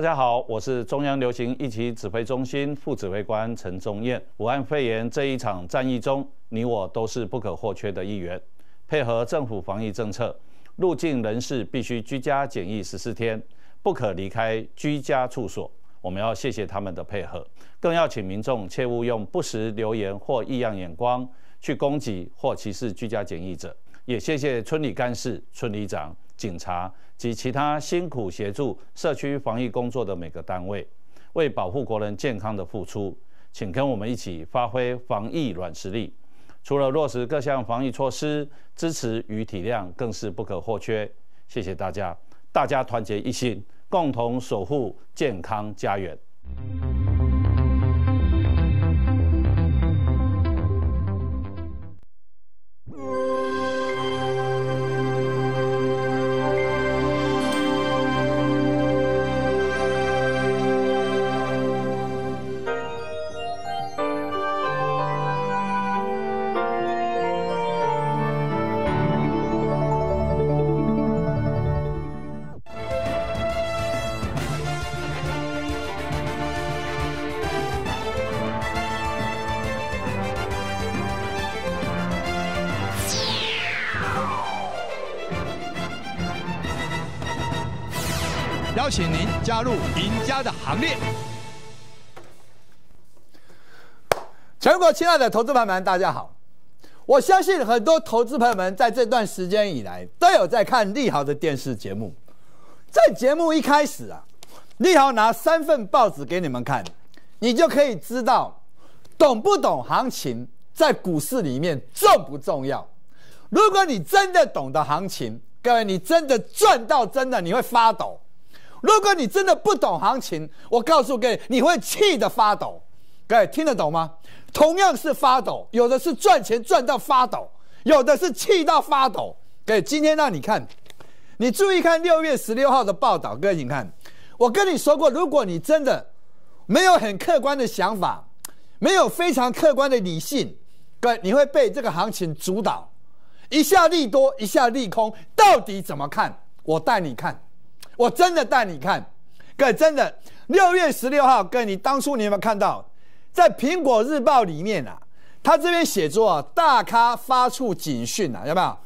大家好，我是中央流行疫情指挥中心副指挥官陈宗彦。武汉肺炎这一场战役中，你我都是不可或缺的一员。配合政府防疫政策，入境人士必须居家检疫十四天，不可离开居家处所。我们要谢谢他们的配合，更要请民众切勿用不实留言或异样眼光去攻击或歧视居家检疫者。也谢谢村里干事、村里长。警察及其他辛苦协助社区防疫工作的每个单位，为保护国人健康的付出，请跟我们一起发挥防疫软实力。除了落实各项防疫措施，支持与体谅更是不可或缺。谢谢大家，大家团结一心，共同守护健康家园。赢家的行列。全国亲爱的投资朋友们，大家好！我相信很多投资朋友们在这段时间以来都有在看利豪的电视节目。在节目一开始啊，利豪拿三份报纸给你们看，你就可以知道懂不懂行情在股市里面重不重要。如果你真的懂得行情，各位，你真的赚到，真的你会发抖。如果你真的不懂行情，我告诉各位，你会气得发抖。各位听得懂吗？同样是发抖，有的是赚钱赚到发抖，有的是气到发抖。各位，今天让你看，你注意看六月十六号的报道。各位，你看，我跟你说过，如果你真的没有很客观的想法，没有非常客观的理性，各位，你会被这个行情主导，一下利多，一下利空，到底怎么看？我带你看。我真的带你看，各位真的，六月十六号，各位，当初你有没有看到，在《苹果日报》里面啊，他这边写作大咖发出警讯啊，有没有？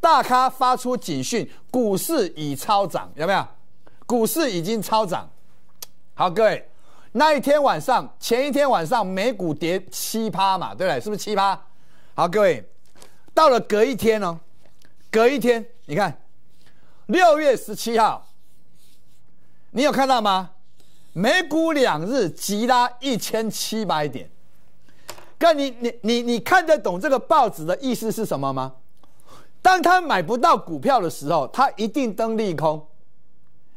大咖发出警讯，股市已超涨，有没有？股市已经超涨。好，各位，那一天晚上，前一天晚上，美股跌七趴嘛，对不对？是不是七趴？好，各位，到了隔一天哦，隔一天，你看，六月十七号。你有看到吗？美股两日急拉一千七百点，哥，你你你你看得懂这个报纸的意思是什么吗？当他买不到股票的时候，他一定登利空，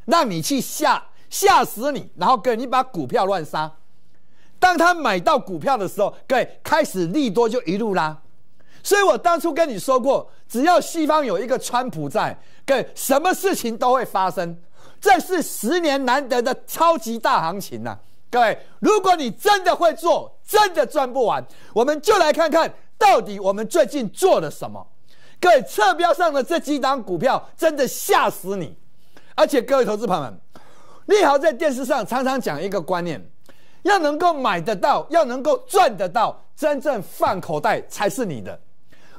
让你去吓吓死你，然后哥你把股票乱杀。当他买到股票的时候，哥开始利多就一路拉。所以我当初跟你说过，只要西方有一个川普在，哥什么事情都会发生。这是十年难得的超级大行情呐！各位，如果你真的会做，真的赚不完。我们就来看看，到底我们最近做了什么。各位，侧标上的这几档股票，真的吓死你！而且，各位投资朋友们，利好在电视上常常讲一个观念：要能够买得到，要能够赚得到，真正放口袋才是你的。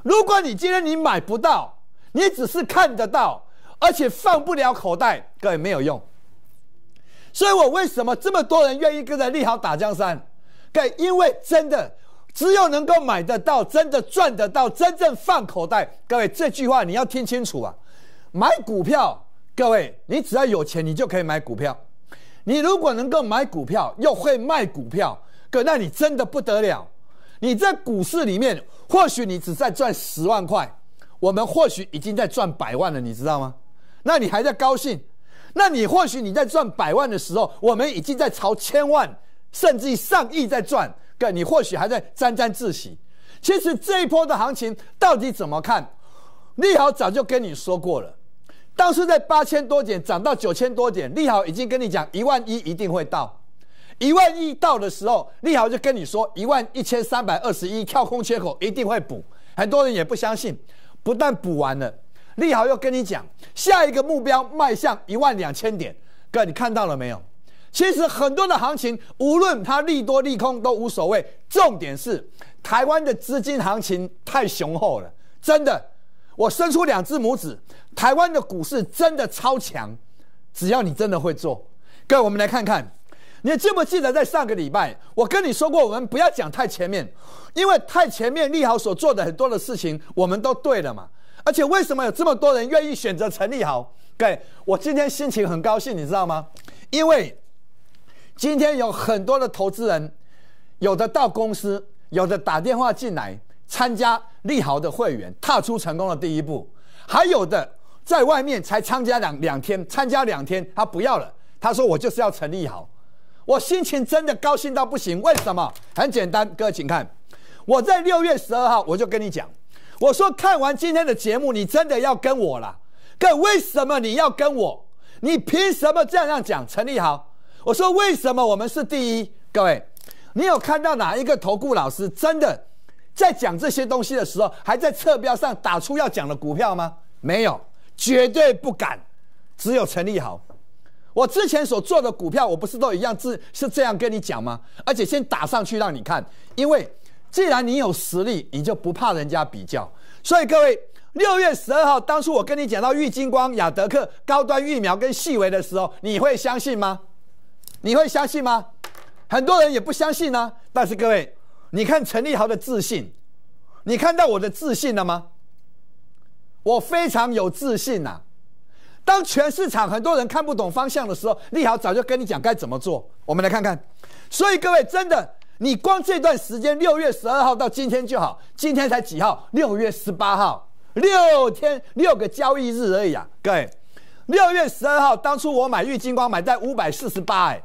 如果你今天你买不到，你只是看得到。而且放不了口袋，各位没有用。所以我为什么这么多人愿意跟着利好打江山？各位，因为真的只有能够买得到、真的赚得到、真正放口袋。各位，这句话你要听清楚啊！买股票，各位，你只要有钱，你就可以买股票。你如果能够买股票又会卖股票，可那你真的不得了。你在股市里面，或许你只在赚十万块，我们或许已经在赚百万了，你知道吗？那你还在高兴？那你或许你在赚百万的时候，我们已经在朝千万甚至上亿在赚。哥，你或许还在沾沾自喜。其实这一波的行情到底怎么看？利好早就跟你说过了。当时在八千多点涨到九千多点，利好已经跟你讲一万一一定会到。一万一到的时候，利好就跟你说一万一千三百二十一跳空缺口一定会补。很多人也不相信，不但补完了，利好又跟你讲。下一个目标迈向一万两千点，哥，你看到了没有？其实很多的行情，无论它利多利空都无所谓，重点是台湾的资金行情太雄厚了，真的，我伸出两只拇指，台湾的股市真的超强，只要你真的会做，哥，我们来看看，你记不记得在上个礼拜我跟你说过，我们不要讲太前面，因为太前面利好所做的很多的事情，我们都对了嘛。而且为什么有这么多人愿意选择陈立豪？各位，我今天心情很高兴，你知道吗？因为今天有很多的投资人，有的到公司，有的打电话进来参加利豪的会员，踏出成功的第一步；，还有的在外面才参加两两天，参加两天他不要了，他说我就是要陈立豪，我心情真的高兴到不行。为什么？很简单，各位，请看，我在六月十二号我就跟你讲。我说看完今天的节目，你真的要跟我了？各位，为什么你要跟我？你凭什么这样讲？陈立豪，我说为什么我们是第一？各位，你有看到哪一个投顾老师真的在讲这些东西的时候，还在侧标上打出要讲的股票吗？没有，绝对不敢。只有陈立豪，我之前所做的股票，我不是都一样，是是这样跟你讲吗？而且先打上去让你看，因为。既然你有实力，你就不怕人家比较。所以各位，六月十二号当初我跟你讲到玉金光、雅德克高端疫苗跟细微的时候，你会相信吗？你会相信吗？很多人也不相信呢。但是各位，你看陈立豪的自信，你看到我的自信了吗？我非常有自信呐。当全市场很多人看不懂方向的时候，立豪早就跟你讲该怎么做。我们来看看。所以各位，真的。你光这段时间，六月十二号到今天就好，今天才几号？六月十八号，六天六个交易日而已啊，各位。六月十二号当初我买玉金光，买在五百四十八，哎，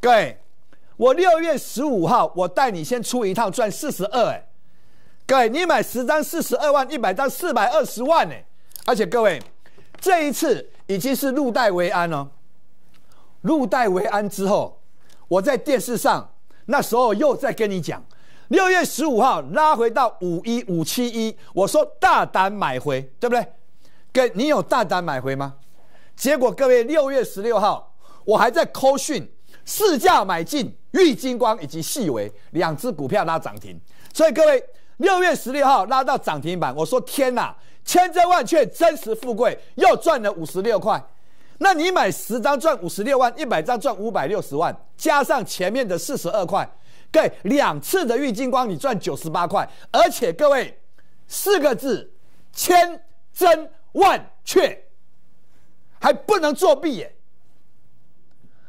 各位，我六月十五号，我带你先出一趟赚四十二，哎，各位，你买十张四十二万，一百张四百二十万，哎，而且各位，这一次已经是入袋为安了。入袋为安之后，我在电视上。那时候又再跟你讲，六月十五号拉回到五一五七一，我说大胆买回，对不对？跟你有大胆买回吗？结果各位六月十六号，我还在扣讯试价买进玉金光以及细维两只股票拉涨停，所以各位六月十六号拉到涨停板，我说天哪，千真万确，真实富贵又赚了五十六块。那你买十张赚五十六万，一百张赚五百六十万，加上前面的四十二块，各位两次的玉金光你赚九十八块，而且各位四个字千真万确，还不能作弊耶。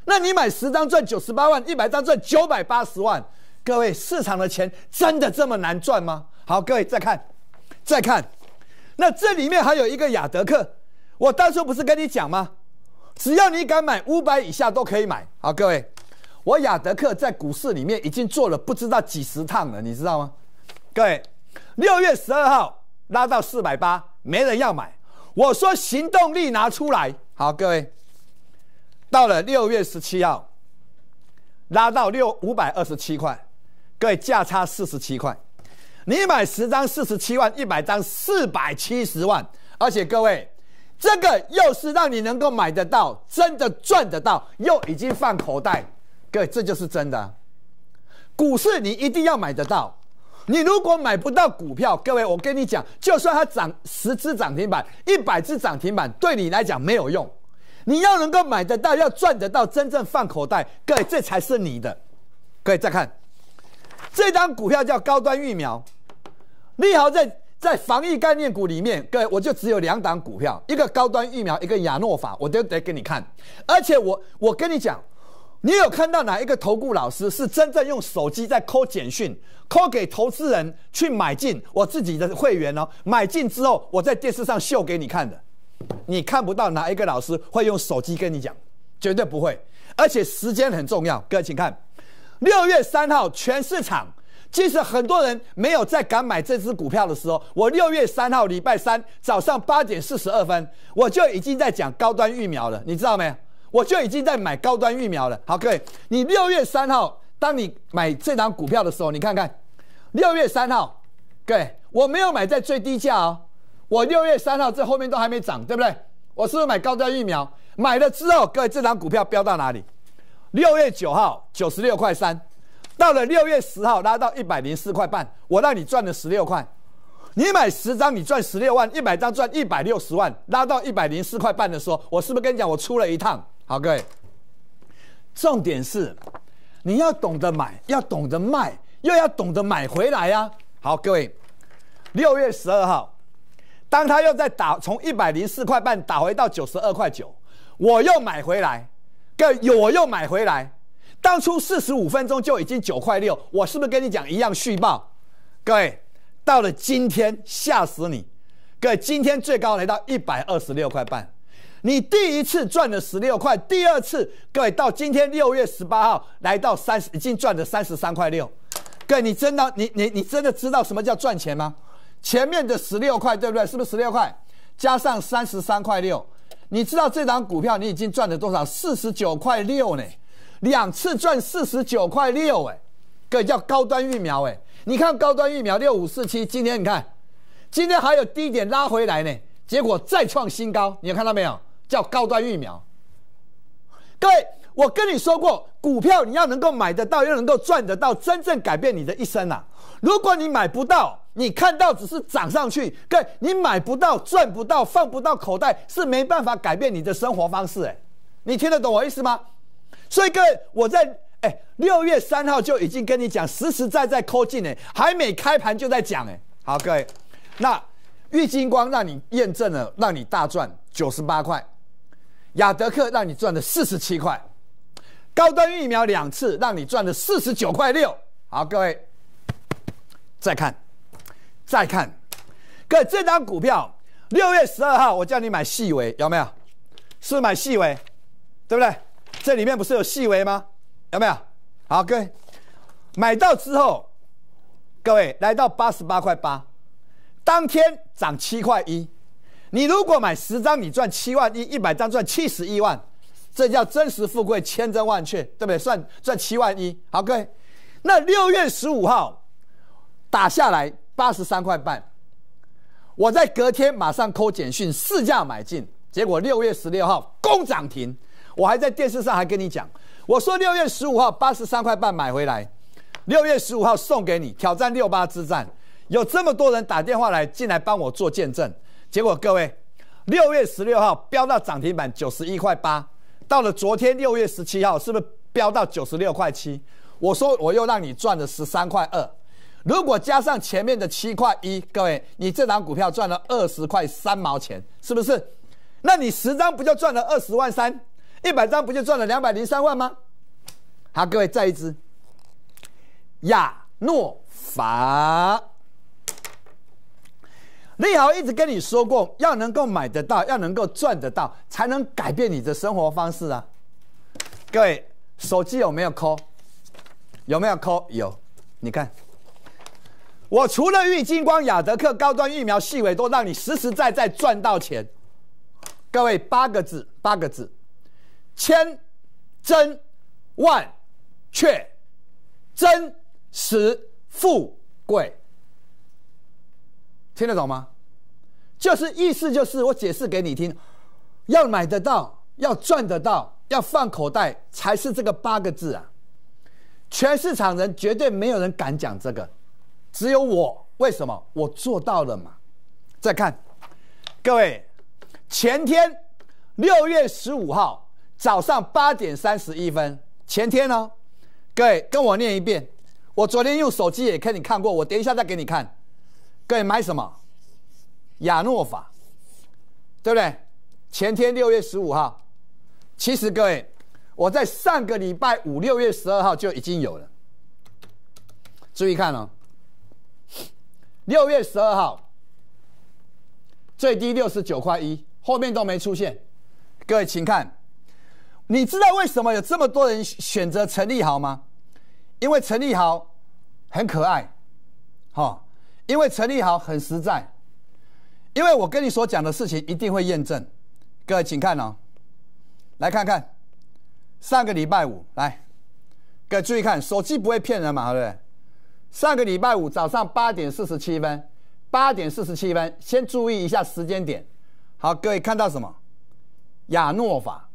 那你买十张赚九十八万，一百张赚九百八十万，各位市场的钱真的这么难赚吗？好，各位再看，再看，那这里面还有一个雅德克，我当初不是跟你讲吗？只要你敢买，五百以下都可以买。好，各位，我雅德克在股市里面已经做了不知道几十趟了，你知道吗？各位，六月十二号拉到四百八，没人要买，我说行动力拿出来。好，各位，到了六月十七号，拉到六五百二十七块，各位价差四十七块，你买十张四十七万，一百张四百七十万，而且各位。这个又是让你能够买得到，真的赚得到，又已经放口袋，各位，这就是真的。股市你一定要买得到，你如果买不到股票，各位，我跟你讲，就算它涨十只涨停板，一百只涨停板，对你来讲没有用。你要能够买得到，要赚得到，真正放口袋，各位，这才是你的。各位，再看，这张股票叫高端疫苗，利好在。在防疫概念股里面，位，我就只有两档股票，一个高端疫苗，一个亚诺法，我都得给你看。而且我，我跟你讲，你有看到哪一个投顾老师是真正用手机在扣简讯，扣给投资人去买进我自己的会员呢？买进之后，我在电视上秀给你看的，你看不到哪一个老师会用手机跟你讲，绝对不会。而且时间很重要，各位请看，六月三号全市场。其使很多人没有再敢买这只股票的时候，我六月三号礼拜三早上八点四十二分，我就已经在讲高端疫苗了，你知道没？我就已经在买高端疫苗了。好，各位，你六月三号当你买这档股票的时候，你看看，六月三号，各位，我没有买在最低价哦，我六月三号这后面都还没涨，对不对？我是不是买高端疫苗？买了之后，各位，这档股票飙到哪里？六月九号，九十六块三。到了六月十号，拉到一百零四块半，我让你赚了十六块，你买十张，你赚十六万，一百张赚一百六十万，拉到一百零四块半的时候，我是不是跟你讲，我出了一趟？好，各位，重点是你要懂得买，要懂得卖，又要懂得买回来呀。好，各位，六月十二号，当他又在打，从一百零四块半打回到九十二块九，我又买回来，各位，我又买回来。当初四十五分钟就已经九块六，我是不是跟你讲一样续报？各位，到了今天吓死你！各位，今天最高来到一百二十六块半，你第一次赚了十六块，第二次各位到今天六月十八号来到三十，已经赚了三十三块六。各位，你真的你你你真的知道什么叫赚钱吗？前面的十六块对不对？是不是十六块加上三十三块六？你知道这档股票你已经赚了多少？四十九块六呢？两次赚四十九块六哎，各位叫高端疫苗哎，你看高端疫苗六五四七，今天你看，今天还有低点拉回来呢，结果再创新高，你有看到没有？叫高端疫苗。各位，我跟你说过，股票你要能够买得到，又能够赚得到，真正改变你的一生啊！如果你买不到，你看到只是涨上去，各位你买不到，赚不到，放不到口袋，是没办法改变你的生活方式哎，你听得懂我意思吗？所以各位，我在哎六月三号就已经跟你讲，实实在在抠进哎，还没开盘就在讲哎。好各位，那玉金光让你验证了，让你大赚九十八块；雅德克让你赚了四十七块；高端疫苗两次让你赚了四十九块六。好各位，再看，再看，各位这张股票六月十二号我叫你买细微，有没有？是是买细微，对不对？这里面不是有细微吗？有没有？好，各位，买到之后，各位来到八十八块八，当天涨七块一，你如果买十张，你赚七万一；一百张赚七十一万，这叫真实富贵，千真万确，对不对？算赚七万一。好，各位，那六月十五号打下来八十三块半，我在隔天马上扣简讯试价买进，结果六月十六号攻涨停。我还在电视上还跟你讲，我说六月十五号八十三块半买回来，六月十五号送给你挑战六八之战，有这么多人打电话来进来帮我做见证。结果各位，六月十六号飙到涨停板九十一块八，到了昨天六月十七号是不是飙到九十六块七？我说我又让你赚了十三块二，如果加上前面的七块一，各位你这张股票赚了二十块三毛钱，是不是？那你十张不就赚了二十万三？一百张不就赚了两百零三万吗？好，各位再一支。亚诺法利豪一直跟你说过，要能够买得到，要能够赚得到，才能改变你的生活方式啊！各位，手机有没有抠？有没有抠？有，你看，我除了玉金光、雅德克高端疫苗、细微都让你实实在在赚到钱。各位，八个字，八个字。千真万确，真实富贵，听得懂吗？就是意思就是我解释给你听，要买得到，要赚得到，要放口袋，才是这个八个字啊！全市场人绝对没有人敢讲这个，只有我，为什么？我做到了嘛！再看，各位，前天六月十五号。早上八点三十一分，前天呢？各位跟我念一遍。我昨天用手机也给你看过，我等一下再给你看。各位买什么？亚诺法，对不对？前天六月十五号，其实各位，我在上个礼拜五六月十二号就已经有了。注意看哦，六月十二号最低六十九块一，后面都没出现。各位请看。你知道为什么有这么多人选择陈立豪吗？因为陈立豪很可爱，哈，因为陈立豪很实在，因为我跟你所讲的事情一定会验证。各位，请看哦，来看看上个礼拜五来，各位注意看，手机不会骗人嘛，对不对？上个礼拜五早上八点四十七分，八点四十七分，先注意一下时间点。好，各位看到什么？亚诺法。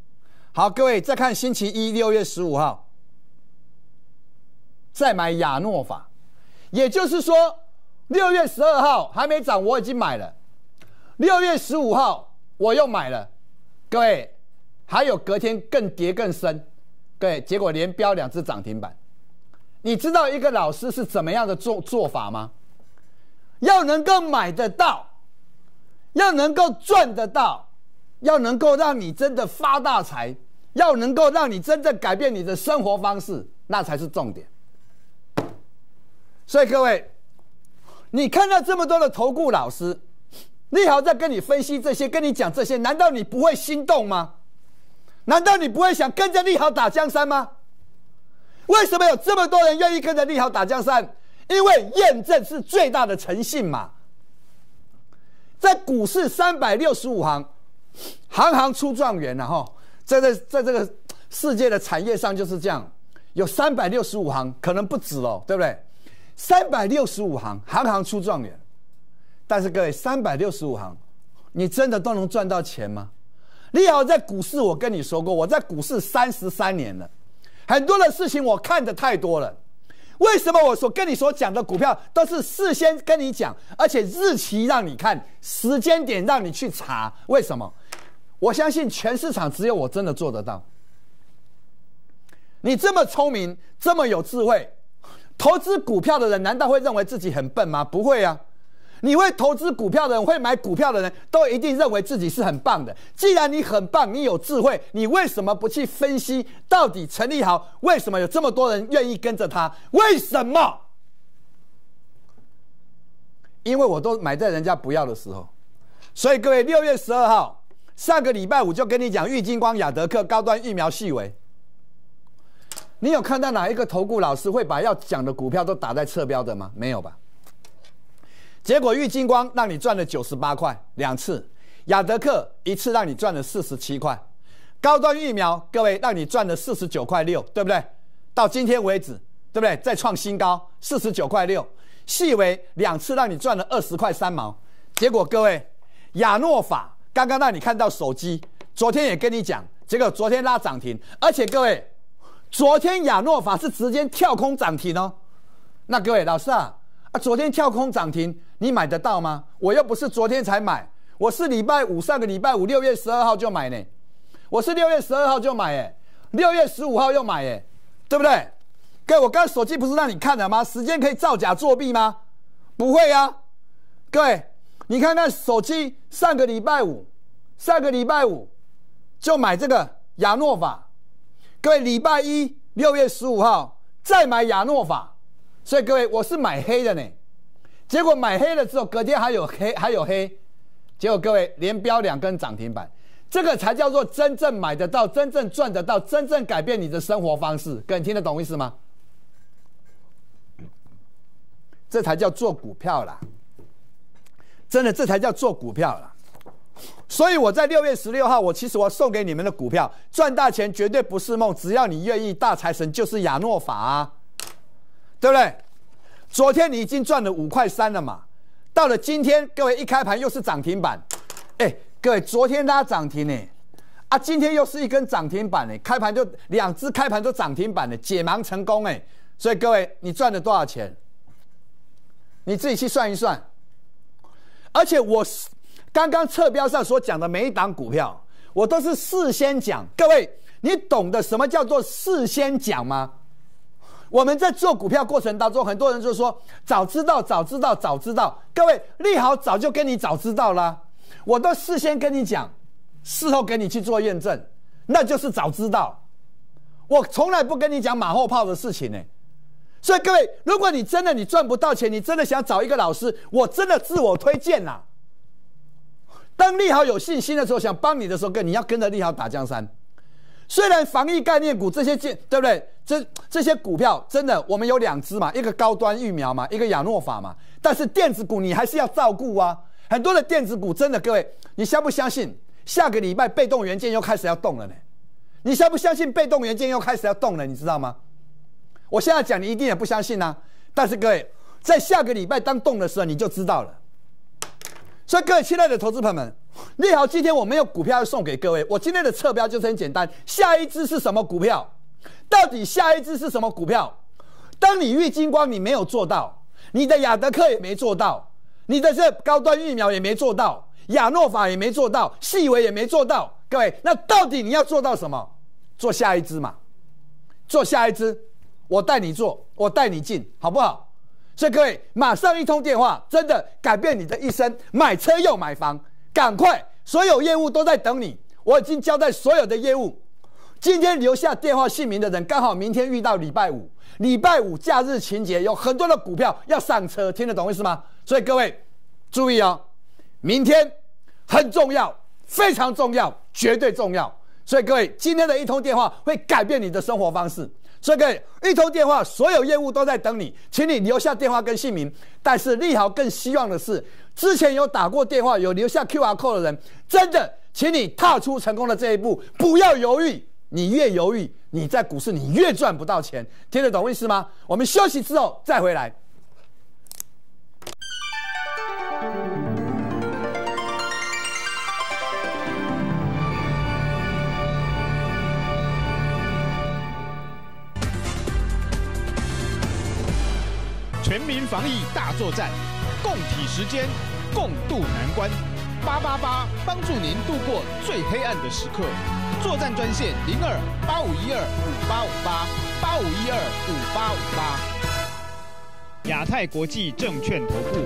好，各位再看星期一六月十五号，再买亚诺法，也就是说六月十二号还没涨，我已经买了，六月十五号我又买了，各位还有隔天更跌更深，各位结果连飙两只涨停板，你知道一个老师是怎么样的做做法吗？要能够买得到，要能够赚得到。要能够让你真的发大财，要能够让你真正改变你的生活方式，那才是重点。所以各位，你看到这么多的投顾老师利好在跟你分析这些，跟你讲这些，难道你不会心动吗？难道你不会想跟着利好打江山吗？为什么有这么多人愿意跟着利好打江山？因为验证是最大的诚信嘛。在股市三百六十五行。行行出状元呐哈，在这在这个世界的产业上就是这样，有三百六十五行，可能不止哦，对不对？三百六十五行，行行出状元。但是各位，三百六十五行，你真的都能赚到钱吗？你好，在股市，我跟你说过，我在股市三十三年了，很多的事情我看的太多了。为什么我所跟你所讲的股票都是事先跟你讲，而且日期让你看，时间点让你去查？为什么？我相信全市场只有我真的做得到。你这么聪明，这么有智慧，投资股票的人难道会认为自己很笨吗？不会啊！你会投资股票的人，会买股票的人都一定认为自己是很棒的。既然你很棒，你有智慧，你为什么不去分析到底陈立豪为什么有这么多人愿意跟着他？为什么？因为我都买在人家不要的时候。所以各位，六月十二号。上个礼拜五就跟你讲，玉金光、雅德克、高端疫苗、细微。你有看到哪一个投顾老师会把要讲的股票都打在侧标的吗？没有吧？结果玉金光让你赚了九十八块两次，雅德克一次让你赚了四十七块，高端疫苗各位让你赚了四十九块六，对不对？到今天为止，对不对？再创新高四十九块六，细微两次让你赚了二十块三毛，结果各位亚诺法。刚刚让你看到手机，昨天也跟你讲，结果昨天拉涨停，而且各位，昨天亚诺法是直接跳空涨停哦。那各位老师啊，啊昨天跳空涨停，你买得到吗？我又不是昨天才买，我是礼拜五上个礼拜五六月十二号就买呢，我是六月十二号就买耶，六月十五号又买耶，对不对？各位，我刚手机不是让你看了吗？时间可以造假作弊吗？不会啊，各位。你看看手机，上个礼拜五，上个礼拜五就买这个亚诺法，各位礼拜一六月十五号再买亚诺法，所以各位我是买黑的呢，结果买黑了之后，隔天还有黑还有黑，结果各位连标两根涨停板，这个才叫做真正买得到、真正赚得到、真正改变你的生活方式，各位听得懂意思吗？这才叫做股票啦。真的，这才叫做股票了。所以我在六月十六号，我其实我送给你们的股票赚大钱绝对不是梦，只要你愿意，大财神就是亚诺法，对不对？昨天你已经赚了五块三了嘛？到了今天，各位一开盘又是涨停板，哎，各位昨天它涨停呢，啊，今天又是一根涨停板呢，开盘就两只，开盘就涨停板呢，解盲成功哎，所以各位你赚了多少钱？你自己去算一算。而且我刚刚测标上所讲的每一档股票，我都是事先讲。各位，你懂得什么叫做事先讲吗？我们在做股票过程当中，很多人就说早知道，早知道，早知道。各位利好早就跟你早知道了，我都事先跟你讲，事后给你去做验证，那就是早知道。我从来不跟你讲马后炮的事情呢。所以各位，如果你真的你赚不到钱，你真的想找一个老师，我真的自我推荐呐。当利好有信心的时候，想帮你的时候，跟你要跟着利好打江山。虽然防疫概念股这些建，对不对？这这些股票真的，我们有两只嘛，一个高端疫苗嘛，一个雅诺法嘛。但是电子股你还是要照顾啊。很多的电子股真的，各位，你相不相信？下个礼拜被动元件又开始要动了呢。你相不相信被动元件又开始要动了？你知道吗？我现在讲，你一定也不相信呢。但是各位，在下个礼拜当动的时候，你就知道了。所以各位亲爱的投资朋友们，你好，今天我没有股票要送给各位。我今天的测标就是很简单，下一支是什么股票？到底下一支是什么股票？当你玉金光，你没有做到，你的亚德克也没做到，你的这高端疫苗也没做到，亚诺法也没做到，细微也没做到。各位，那到底你要做到什么？做下一支嘛，做下一支。我带你做，我带你进，好不好？所以各位，马上一通电话，真的改变你的一生。买车又买房，赶快，所有业务都在等你。我已经交代所有的业务，今天留下电话姓名的人，刚好明天遇到礼拜五，礼拜五假日情节，有很多的股票要上车，听得懂意思吗？所以各位注意啊，明天很重要，非常重要，绝对重要。所以各位，今天的一通电话会改变你的生活方式。这个一通电话，所有业务都在等你，请你留下电话跟姓名。但是利好更希望的是，之前有打过电话、有留下 Q R Code 的人，真的，请你踏出成功的这一步，不要犹豫。你越犹豫，你在股市你越赚不到钱。听得懂意思吗？我们休息之后再回来。全民防疫大作战，共体时间，共渡难关。八八八帮助您度过最黑暗的时刻。作战专线零二八五一二五八五八八五一二五八五八。亚太国际证券投顾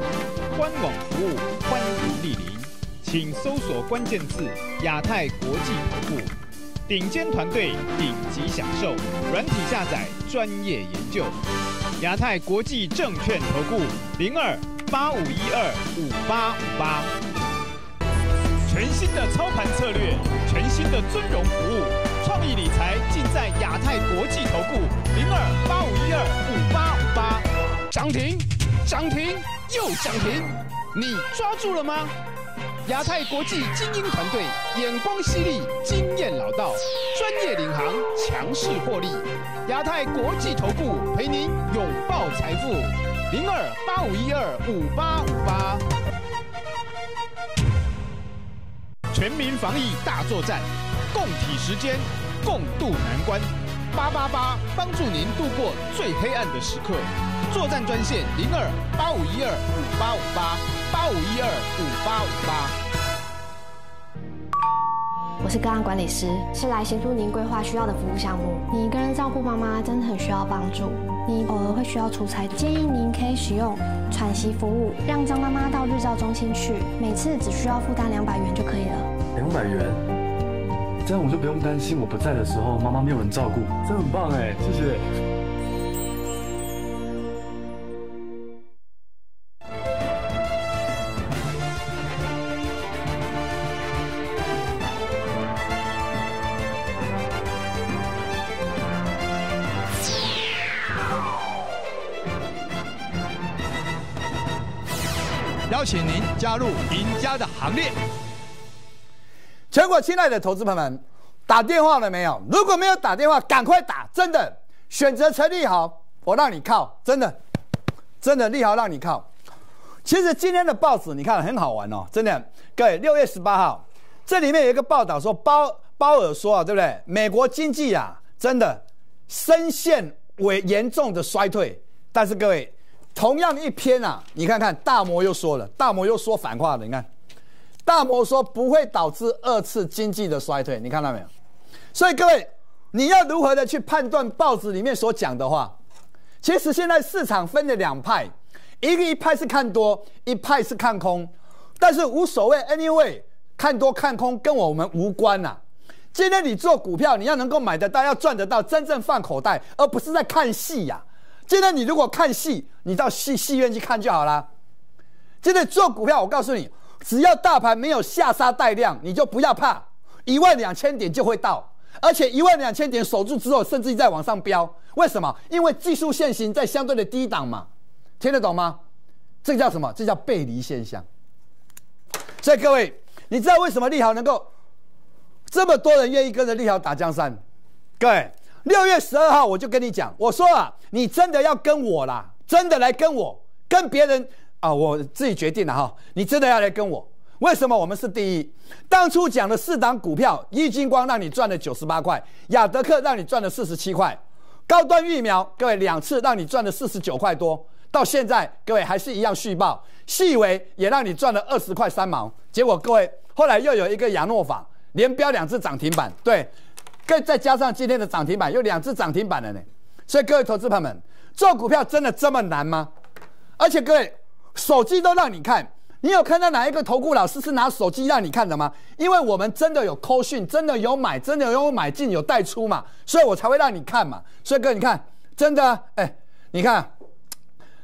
官网服务，欢迎莅临，请搜索关键字“亚太国际投顾”。顶尖团队，顶级享受，软体下载，专业研究。亚太国际证券投顾零二八五一二五八五八，全新的操盘策略，全新的尊荣服务，创意理财尽在亚太国际投顾零二八五一二五八五八，涨停，涨停又涨停，你抓住了吗？亚太国际精英团队眼光犀利，经验老道，专业领航，强势获利。亚太国际头部陪您拥抱财富，零二八五一二五八五八。全民防疫大作战，共体时间，共渡难关，八八八帮助您度过最黑暗的时刻。作战专线零二八五一二五八五八。八五一二五八五八，我是个案管理师，是来协助您规划需要的服务项目。你一个人照顾妈妈真的很需要帮助，你偶尔会需要出差，建议您可以使用喘息服务，让张妈妈到日照中心去，每次只需要负担两百元就可以了。两百元，这样我就不用担心我不在的时候妈妈没有人照顾，这很棒哎，谢谢。加入赢家的行列。全国亲爱的投资朋友们，打电话了没有？如果没有打电话，赶快打，真的。选择成立好，我让你靠，真的，真的利好让你靠。其实今天的报纸你看很好玩哦，真的。各位，六月十八号，这里面有一个报道说，鲍鲍尔说，对不对？美国经济啊，真的深陷为严重的衰退。但是各位。同样一篇啊，你看看大摩又说了，大摩又说反话了。你看，大摩说不会导致二次经济的衰退，你看到没有？所以各位，你要如何的去判断报纸里面所讲的话？其实现在市场分了两派，一个一派是看多，一派是看空，但是无所谓，anyway，看多看空跟我们无关呐。今天你做股票，你要能够买得到，要赚得到，真正放口袋，而不是在看戏呀。现在你如果看戏，你到戏戏院去看就好了。现在做股票，我告诉你，只要大盘没有下杀带量，你就不要怕，一万两千点就会到，而且一万两千点守住之后，甚至再往上飙。为什么？因为技术限行在相对的低档嘛，听得懂吗？这叫什么？这叫背离现象。所以各位，你知道为什么利好能够这么多人愿意跟着利好打江山？各位。六月十二号，我就跟你讲，我说啊，你真的要跟我啦，真的来跟我，跟别人啊，我自己决定了哈，你真的要来跟我。为什么我们是第一？当初讲的四档股票，一金光让你赚了九十八块，亚德克让你赚了四十七块，高端疫苗，各位两次让你赚了四十九块多，到现在各位还是一样续报，细维也让你赚了二十块三毛，结果各位后来又有一个雅诺法，连标两次涨停板，对。更再加上今天的涨停板有两只涨停板了呢，所以各位投资朋友们，做股票真的这么难吗？而且各位手机都让你看，你有看到哪一个投顾老师是拿手机让你看的吗？因为我们真的有扣讯，真的有买，真的有买进有带出嘛，所以我才会让你看嘛。所以各位，你看，真的哎，你看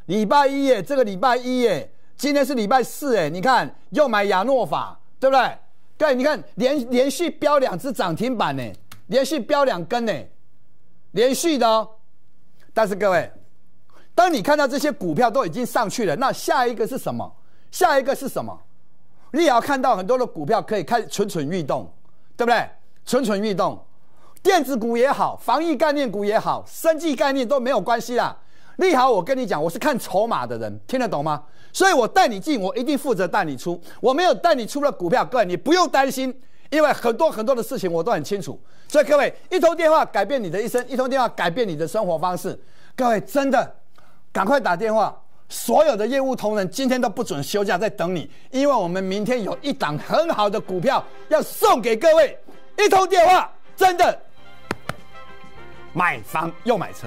礼拜一耶，这个礼拜一耶，今天是礼拜四耶，你看又买亚诺法，对不对？对，你看连连续飙两只涨停板呢。连续飙两根呢，连续的。但是各位，当你看到这些股票都已经上去了，那下一个是什么？下一个是什么？也要看到很多的股票可以开始蠢蠢欲动，对不对？蠢蠢欲动，电子股也好，防疫概念股也好，生技概念都没有关系啦。利好，我跟你讲，我是看筹码的人，听得懂吗？所以我带你进，我一定负责带你出。我没有带你出了股票，各位你不用担心。因为很多很多的事情我都很清楚，所以各位一通电话改变你的一生，一通电话改变你的生活方式。各位真的赶快打电话，所有的业务同仁今天都不准休假，在等你，因为我们明天有一档很好的股票要送给各位。一通电话真的买房又买车，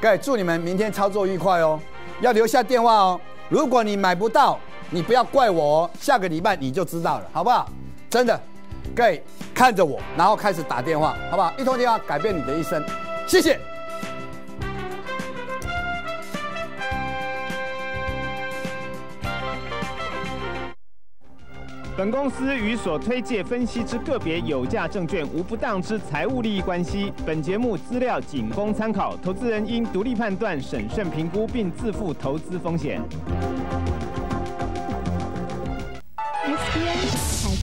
各位祝你们明天操作愉快哦，要留下电话哦。如果你买不到，你不要怪我，下个礼拜你就知道了，好不好？真的，各位看着我，然后开始打电话，好不好？一通电话改变你的一生，谢谢。本公司与所推介分析之个别有价证券无不当之财务利益关系。本节目资料仅供参考，投资人应独立判断、审慎评估，并自负投资风险。